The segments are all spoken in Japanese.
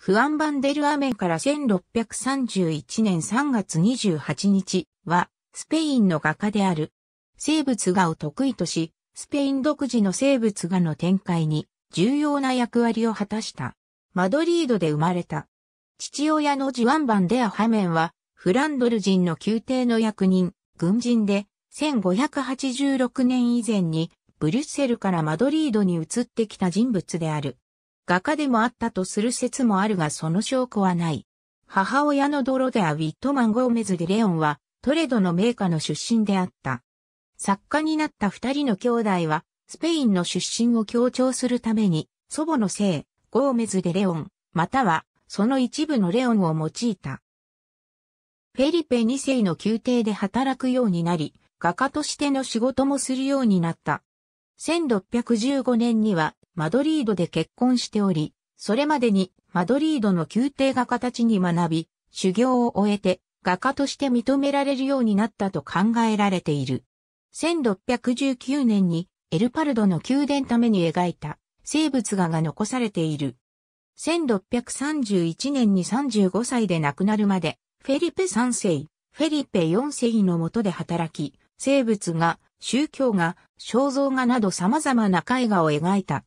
フアン・バンデル・アメンから1631年3月28日は、スペインの画家である。生物画を得意とし、スペイン独自の生物画の展開に重要な役割を果たした。マドリードで生まれた。父親のジワン・バンデア・ハメンは、フランドル人の宮廷の役人、軍人で、1586年以前に、ブリュッセルからマドリードに移ってきた人物である。画家でもあったとする説もあるがその証拠はない。母親のドロデア・ウィットマン・ゴーメズ・デ・レオンは、トレドの名家の出身であった。作家になった二人の兄弟は、スペインの出身を強調するために、祖母の姓、ゴーメズ・デ・レオン、または、その一部のレオンを用いた。フェリペ2世の宮廷で働くようになり、画家としての仕事もするようになった。1615年にはマドリードで結婚しており、それまでにマドリードの宮廷画家たちに学び、修行を終えて画家として認められるようになったと考えられている。1619年にエルパルドの宮殿ために描いた生物画が残されている。1631年に35歳で亡くなるまで、フェリペ3世、フェリペ4世の下で働き、生物画、宗教画、肖像画など様々な絵画を描いた。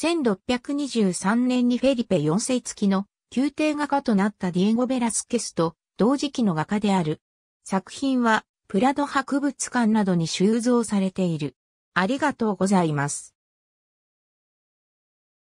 1623年にフェリペ4世付きの宮廷画家となったディエゴ・ベラスケスと同時期の画家である。作品はプラド博物館などに収蔵されている。ありがとうございます。